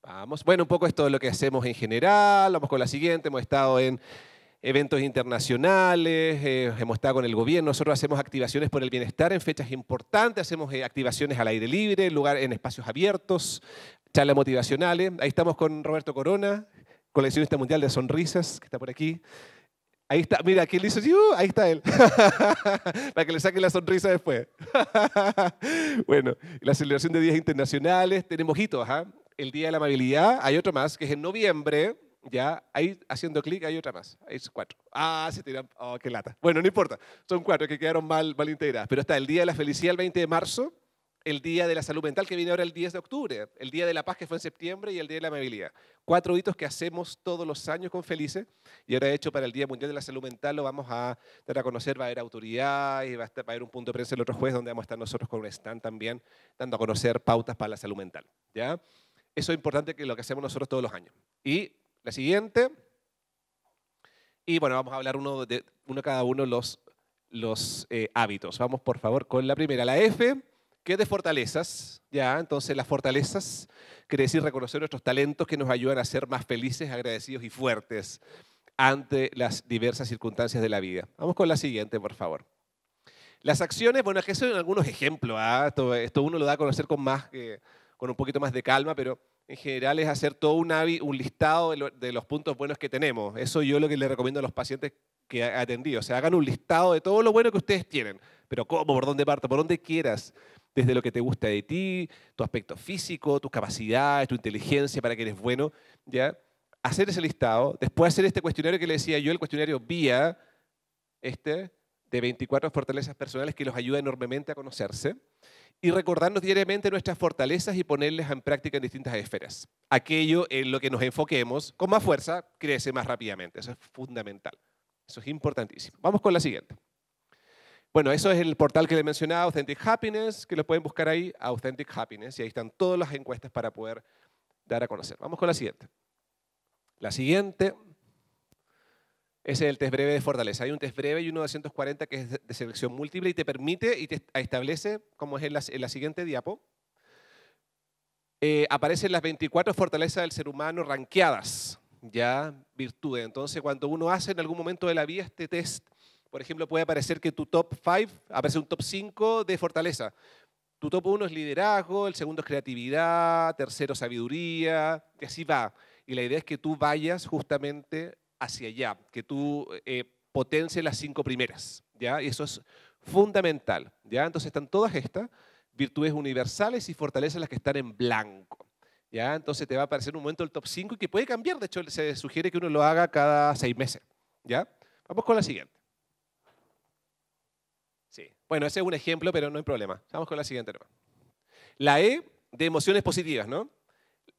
Vamos. Bueno, un poco esto es lo que hacemos en general. Vamos con la siguiente. Hemos estado en eventos internacionales, eh, hemos estado con el gobierno, nosotros hacemos activaciones por el bienestar en fechas importantes, hacemos eh, activaciones al aire libre, lugar, en espacios abiertos, charlas motivacionales. Ahí estamos con Roberto Corona, coleccionista mundial de sonrisas, que está por aquí. Ahí está, mira, aquí dice hizo, uh, ahí está él, para que le saquen la sonrisa después. bueno, la celebración de días internacionales, tenemos hitos, ¿ah? el Día de la Amabilidad, hay otro más, que es en noviembre, ya, ahí haciendo clic hay otra más. Hay cuatro. Ah, se tiran. Oh, qué lata. Bueno, no importa. Son cuatro que quedaron mal, integradas. Pero está el Día de la Felicidad el 20 de marzo, el Día de la Salud Mental que viene ahora el 10 de octubre, el Día de la Paz que fue en septiembre y el Día de la Amabilidad. Cuatro hitos que hacemos todos los años con Felices. Y ahora, de hecho, para el Día Mundial de la Salud Mental lo vamos a dar a conocer. Va a haber autoridad y va a, haber un punto de prensa el otro jueves donde vamos a estar nosotros con un stand también dando a conocer pautas para la salud mental. ¿Ya? Eso es importante que lo que hacemos nosotros todos los años. Y la siguiente. Y bueno, vamos a hablar uno de uno cada uno los, los eh, hábitos. Vamos por favor con la primera, la F, que es de fortalezas. Ya, entonces las fortalezas quiere decir reconocer nuestros talentos que nos ayudan a ser más felices, agradecidos y fuertes ante las diversas circunstancias de la vida. Vamos con la siguiente, por favor. Las acciones, bueno, que son algunos ejemplos. ¿ah? Esto, esto, uno lo da a conocer con más, eh, con un poquito más de calma, pero en general es hacer todo un, listado de, los puntos buenos que tenemos. Eso yo lo que le recomiendo a los pacientes que he atendido. O sea, hagan un listado de todo lo bueno que ustedes tienen. Pero cómo, por dónde parto, por dónde quieras. Desde lo que te gusta de ti, tu aspecto físico, tus capacidades, tu inteligencia para que eres bueno. ¿ya? Hacer ese listado. Después hacer este cuestionario que le decía yo, el cuestionario vía Este, de 24 fortalezas personales que los ayuda enormemente a conocerse y recordarnos diariamente nuestras fortalezas y ponerlas en práctica en distintas esferas. Aquello en lo que nos enfoquemos con más fuerza crece más rápidamente. Eso es fundamental. Eso es importantísimo. Vamos con la siguiente. Bueno, eso es el portal que le mencionaba, Authentic Happiness, que lo pueden buscar ahí, Authentic Happiness, y ahí están todas las encuestas para poder dar a conocer. Vamos con la siguiente. La siguiente ese es el test breve de fortaleza. Hay un test breve y uno de 240 que es de selección múltiple y te permite y te establece, como es en la, siguiente diapo, eh, aparecen las 24 fortalezas del ser humano ranqueadas, ya virtudes. Entonces, cuando uno hace en algún momento de la vida este test, por ejemplo, puede aparecer que tu top 5, aparece un top 5 de fortaleza. Tu top 1 es liderazgo, el segundo es creatividad, tercero sabiduría, y así va. Y la idea es que tú vayas justamente hacia allá, que tú eh, potencies las cinco primeras, ¿ya? Y eso es fundamental, ¿ya? Entonces están todas estas virtudes universales y fortalezas las que están en blanco, ¿ya? Entonces te va a aparecer un momento el top 5 y que puede cambiar, de hecho se sugiere que uno lo haga cada seis meses, ¿ya? Vamos con la siguiente. Sí, bueno, ese es un ejemplo, pero no hay problema. Vamos con la siguiente. La E de emociones positivas, ¿no?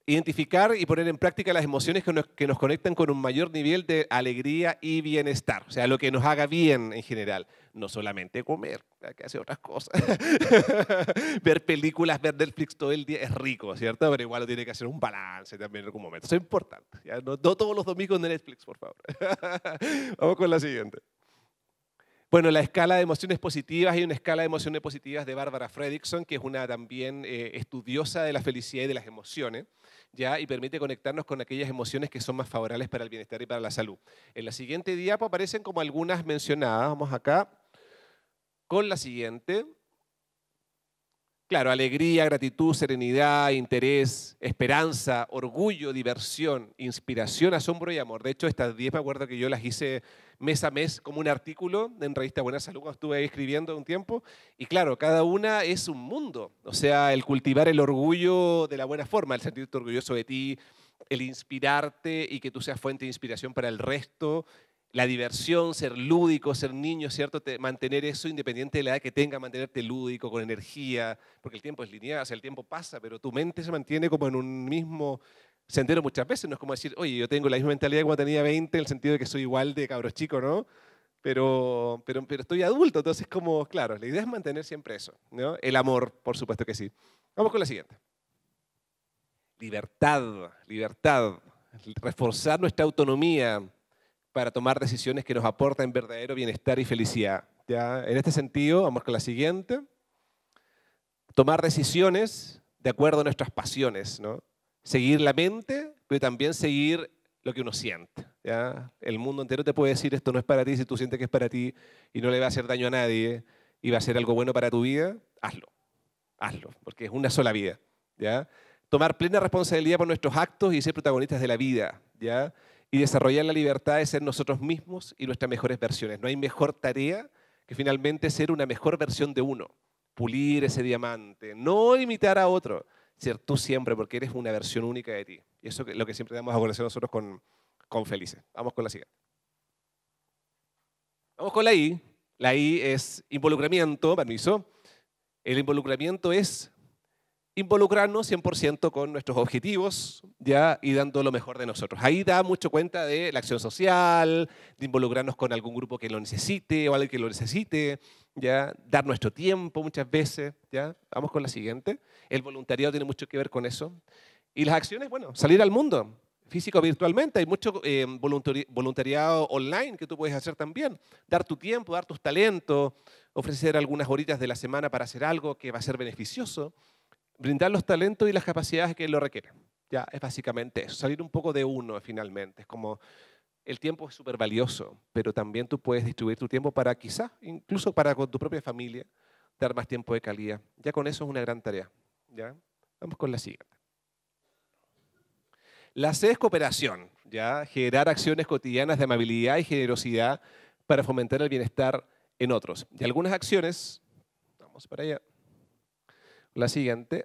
identificar y poner en práctica las emociones que nos, que nos, conectan con un mayor nivel de alegría y bienestar, o sea, lo que nos haga bien en general, no solamente comer, que hace otras cosas. ver películas, ver Netflix todo el día es rico, ¿cierto? Pero igual lo tiene que hacer un balance también en algún momento, eso es importante. No, todos los domingos de Netflix, por favor. Vamos con la siguiente. Bueno, la escala de emociones positivas, hay una escala de emociones positivas de Bárbara Fredrickson, que es una también eh, estudiosa de la felicidad y de las emociones. ¿ya? y permite conectarnos con aquellas emociones que son más favorables para el bienestar y para la salud. En la siguiente diapo aparecen como algunas mencionadas, vamos acá, con la siguiente, Claro, alegría, gratitud, serenidad, interés, esperanza, orgullo, diversión, inspiración, asombro y amor. De hecho, estas 10 me acuerdo que yo las hice mes a mes como un artículo en Revista Buena Salud cuando estuve ahí escribiendo un tiempo. Y claro, cada una es un mundo. O sea, el cultivar el orgullo de la buena forma, el sentirte orgulloso de ti, el inspirarte y que tú seas fuente de inspiración para el resto, la diversión, ser lúdico, ser niño, ¿cierto? mantener eso independiente de la edad que tenga, mantenerte lúdico, con energía, porque el tiempo es lineal, o sea, el tiempo pasa, pero tu mente se mantiene como en un mismo sendero muchas veces. No es como decir, oye, yo tengo la misma mentalidad que cuando tenía 20, en el sentido de que soy igual de cabros chico, ¿no? Pero, pero, pero estoy adulto, entonces como, claro, la idea es mantener siempre eso, ¿no? El amor, por supuesto que sí. Vamos con la siguiente. Libertad, libertad, reforzar nuestra autonomía para tomar decisiones que nos aporten verdadero bienestar y felicidad. ¿ya? En este sentido, vamos con la siguiente. Tomar decisiones de acuerdo a nuestras pasiones, ¿no? Seguir la mente, pero también seguir lo que uno siente. ¿ya? El mundo entero te puede decir esto no es para ti, si tú sientes que es para ti y no le va a hacer daño a nadie y va a ser algo bueno para tu vida, hazlo. Hazlo, porque es una sola vida. ¿ya? Tomar plena responsabilidad por nuestros actos y ser protagonistas de la vida. ¿ya? Y desarrollar la libertad de ser nosotros mismos y nuestras mejores versiones. No hay mejor tarea que finalmente ser una mejor versión de uno. Pulir ese diamante, no imitar a otro, ser tú siempre, porque eres una versión única de ti. Y eso es lo que siempre damos a conocer nosotros con, con Felices. Vamos con la siguiente. Vamos con la I. La I es involucramiento, permiso. El involucramiento es involucrarnos 100% con nuestros objetivos ¿ya? y dando lo mejor de nosotros. Ahí da mucho cuenta de la acción social, de involucrarnos con algún grupo que lo necesite o alguien que lo necesite, ¿ya? dar nuestro tiempo muchas veces. ¿ya? Vamos con la siguiente. El voluntariado tiene mucho que ver con eso. Y las acciones, bueno, salir al mundo, físico virtualmente. Hay mucho eh, voluntariado online que tú puedes hacer también. Dar tu tiempo, dar tus talentos, ofrecer algunas horitas de la semana para hacer algo que va a ser beneficioso brindar los talentos y las capacidades que lo requieren. Ya, es básicamente eso, salir un poco de uno finalmente. Es como el tiempo es súper valioso, pero también tú puedes distribuir tu tiempo para quizás, incluso para con tu propia familia, dar más tiempo de calidad. Ya con eso es una gran tarea. ¿ya? Vamos con la siguiente. La C es cooperación, ¿ya? generar acciones cotidianas de amabilidad y generosidad para fomentar el bienestar en otros. Y algunas acciones, vamos para allá la siguiente.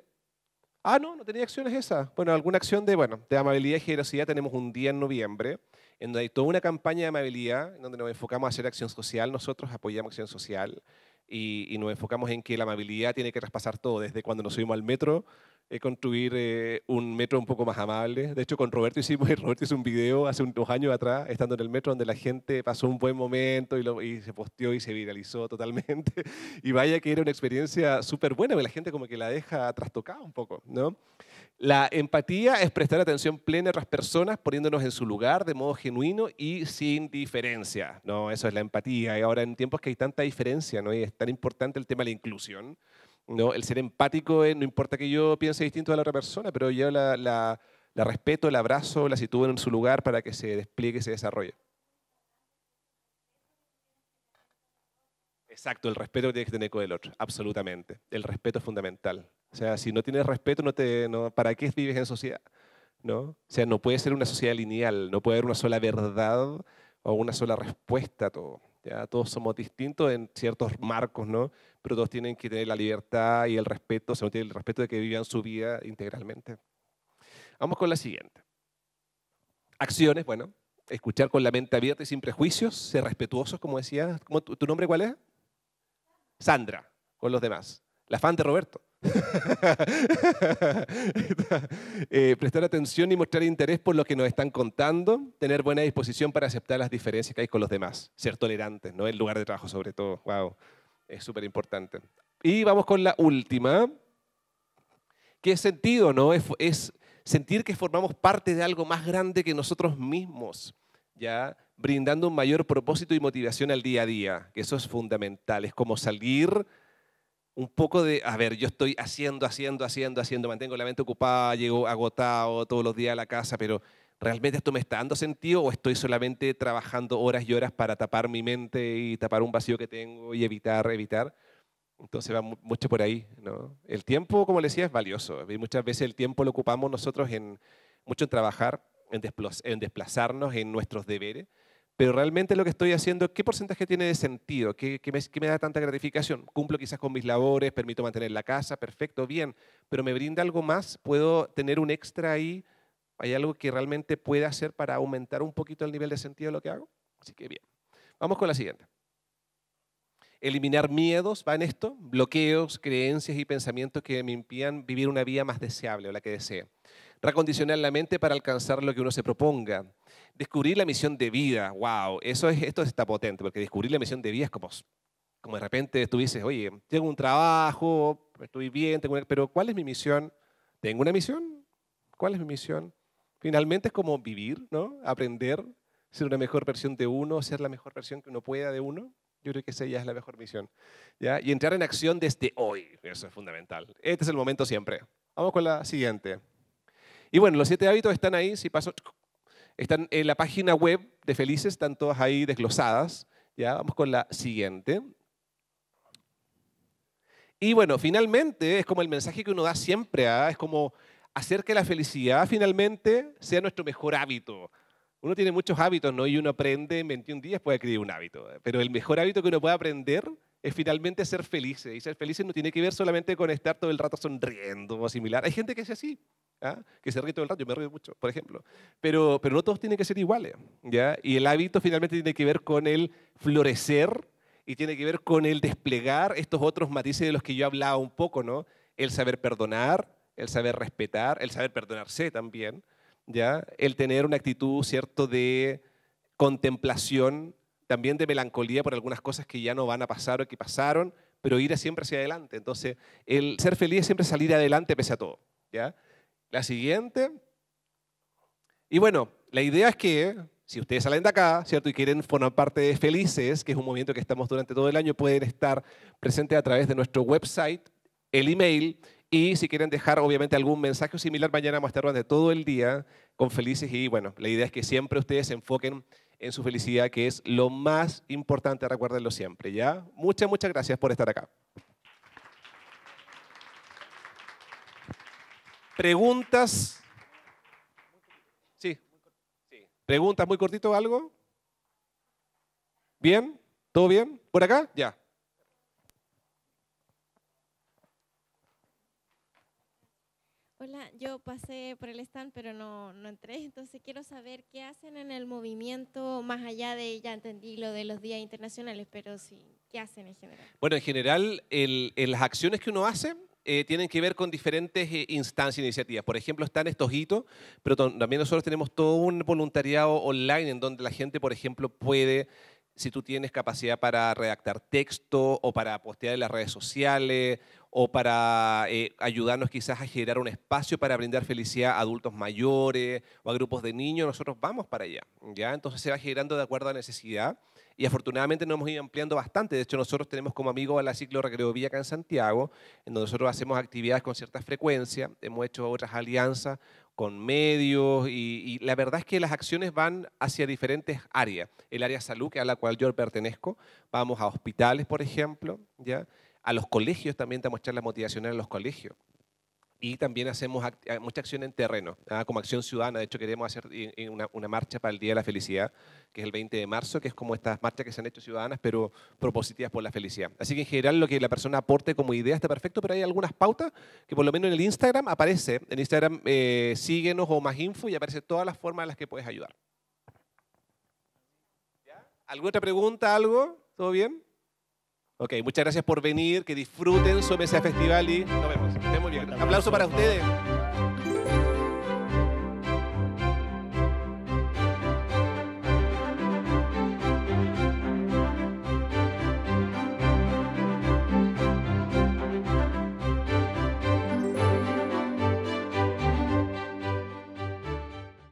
Ah, no, no tenía acciones esas. Bueno, alguna acción de, bueno, de amabilidad y generosidad. Tenemos un día en noviembre en donde hay toda una campaña de amabilidad, en donde nos enfocamos a hacer acción social. Nosotros apoyamos acción social y, nos enfocamos en que la amabilidad tiene que traspasar todo, desde cuando nos subimos al metro, eh, construir eh, un metro un poco más amable. De hecho, con Roberto hicimos, Roberto hizo un video hace unos años atrás, estando en el metro, donde la gente pasó un buen momento y, se posteó y se viralizó totalmente. Y vaya que era una experiencia súper buena, pero la gente como que la deja trastocada un poco, ¿no? La empatía es prestar atención plena a las personas, poniéndonos en su lugar de modo genuino y sin diferencia. No, eso es la empatía. Y ahora en tiempos que hay tanta diferencia, ¿no? Y es tan importante el tema de la inclusión. ¿no? El ser empático es, eh, no importa que yo piense distinto a la otra persona, pero yo la, respeto, la abrazo, la sitúo en su lugar para que se despliegue, y se desarrolle. Exacto, el respeto que tienes que tener con el otro, absolutamente. El respeto es fundamental. O sea, si no tienes respeto, no te, no, ¿para qué vives en sociedad? ¿No? O sea, no puede ser una sociedad lineal, no puede haber una sola verdad o una sola respuesta a todo. ¿ya? Todos somos distintos en ciertos marcos, ¿no? Pero todos tienen que tener la libertad y el respeto, o sea, el respeto de que vivan su vida integralmente. Vamos con la siguiente. Acciones, bueno, escuchar con la mente abierta y sin prejuicios, ser respetuosos, como decía. ¿Tu nombre cuál es? Sandra con los demás. La fan de Roberto. Eh, prestar atención y mostrar interés por lo que nos están contando, tener buena disposición para aceptar las diferencias que hay con los demás, ser tolerantes, ¿no? El lugar de trabajo sobre todo, wow, es súper importante. Y vamos con la última, ¿Qué es sentido, ¿no? Es, es sentir que formamos parte de algo más grande que nosotros mismos, ¿ya? brindando un mayor propósito y motivación al día a día, que eso es fundamental, es como salir un poco de, a ver, yo estoy haciendo, haciendo, haciendo, haciendo, mantengo la mente ocupada, llego agotado todos los días a la casa, pero ¿realmente esto me está dando sentido o estoy solamente trabajando horas y horas para tapar mi mente y tapar un vacío que tengo y evitar, evitar? Entonces va mucho por ahí. ¿no? El tiempo, como le decía, es valioso. muchas veces el tiempo lo ocupamos nosotros en mucho en trabajar, en, desplazarnos, en nuestros deberes, pero realmente lo que estoy haciendo, ¿qué porcentaje tiene de sentido? ¿Qué, me, me, da tanta gratificación? Cumplo quizás con mis labores, permito mantener la casa, perfecto, bien, pero me brinda algo más, puedo tener un extra ahí, hay algo que realmente pueda hacer para aumentar un poquito el nivel de sentido de lo que hago. Así que bien, vamos con la siguiente. Eliminar miedos, va en esto, bloqueos, creencias y pensamientos que me impidan vivir una vida más deseable o la que desee recondicionar la mente para alcanzar lo que uno se proponga. Descubrir la misión de vida, wow, eso es, esto está potente, porque descubrir la misión de vida es como, de repente tú dices, oye, tengo un trabajo, estoy bien, tengo pero ¿cuál es mi misión? ¿Tengo una misión? ¿Cuál es mi misión? Finalmente es como vivir, ¿no? Aprender, ser una mejor versión de uno, ser la mejor versión que uno pueda de uno. Yo creo que esa ya es la mejor misión. ¿ya? Y entrar en acción desde hoy, eso es fundamental. Este es el momento siempre. Vamos con la siguiente. Y bueno, los siete hábitos están ahí, si paso, están en la página web de Felices, están todas ahí desglosadas. Ya, vamos con la siguiente. Y bueno, finalmente es como el mensaje que uno da siempre, ¿ah? es como hacer que la felicidad finalmente sea nuestro mejor hábito. Uno tiene muchos hábitos, ¿no? Y uno aprende en 21 días, puede adquirir un hábito. Pero el mejor hábito que uno puede aprender es finalmente ser felices. Y ser felices no tiene que ver solamente con estar todo el rato sonriendo o similar. Hay gente que es así. ¿ah? que se ríe todo el rato, yo me río mucho, por ejemplo. Pero, pero no todos tienen que ser iguales, ¿ya? Y el hábito finalmente tiene que ver con el florecer y tiene que ver con el desplegar estos otros matices de los que yo hablaba un poco, ¿no? El saber perdonar, el saber respetar, el saber perdonarse también, ¿ya? El tener una actitud, ¿cierto?, de contemplación, también de melancolía por algunas cosas que ya no van a pasar o que pasaron, pero ir siempre hacia adelante. Entonces, el ser feliz es siempre salir adelante pese a todo, ¿ya? la siguiente. Y bueno, la idea es que si ustedes salen de acá, ¿cierto? Y quieren formar parte de Felices, que es un movimiento que estamos durante todo el año, pueden estar presentes a través de nuestro website, el email, y si quieren dejar obviamente algún mensaje similar, mañana vamos a estar durante todo el día con Felices. Y bueno, la idea es que siempre ustedes se enfoquen en su felicidad, que es lo más importante, Recuerdenlo siempre, ¿ya? Muchas, muchas gracias por estar acá. preguntas. Sí. Preguntas muy cortito, algo. Bien, todo bien. Por acá, ya. Hola, yo pasé por el stand pero no, no, entré, entonces quiero saber qué hacen en el movimiento más allá de, ya entendí lo de los días internacionales, pero sí, ¿qué hacen en general? Bueno, en general, en las acciones que uno hace eh, tienen que ver con diferentes eh, instancias e iniciativas. Por ejemplo, están estos hitos, pero también nosotros tenemos todo un voluntariado online en donde la gente, por ejemplo, puede, si tú tienes capacidad para redactar texto o para postear en las redes sociales o para eh, ayudarnos quizás a generar un espacio para brindar felicidad a adultos mayores o a grupos de niños, nosotros vamos para allá. ¿ya? Entonces se va generando de acuerdo a la necesidad y afortunadamente nos hemos ido ampliando bastante. De hecho, nosotros tenemos como amigo a la Ciclo Recreo acá en Santiago, en donde nosotros hacemos actividades con cierta frecuencia, hemos hecho otras alianzas con medios y, la verdad es que las acciones van hacia diferentes áreas. El área salud, que a la cual yo pertenezco, vamos a hospitales, por ejemplo, ¿ya? a los colegios también mostrar la motivación en los colegios y también hacemos ah, mucha acción en terreno, ah, como acción ciudadana. De hecho, queremos hacer eh, eh, una, marcha para el Día de la Felicidad, que es el 20 de marzo, que es como estas marchas que se han hecho ciudadanas, pero propositivas por la felicidad. Así que en general lo que la persona aporte como idea está perfecto, pero hay algunas pautas que por lo menos en el Instagram aparece. En Instagram eh, síguenos o más info y aparece todas las formas en las que puedes ayudar. ¿Alguna otra pregunta, algo? ¿Todo bien? Ok, muchas gracias por venir, que disfruten su mesa festival y nos vemos. Estén muy bien. Aplauso para ustedes.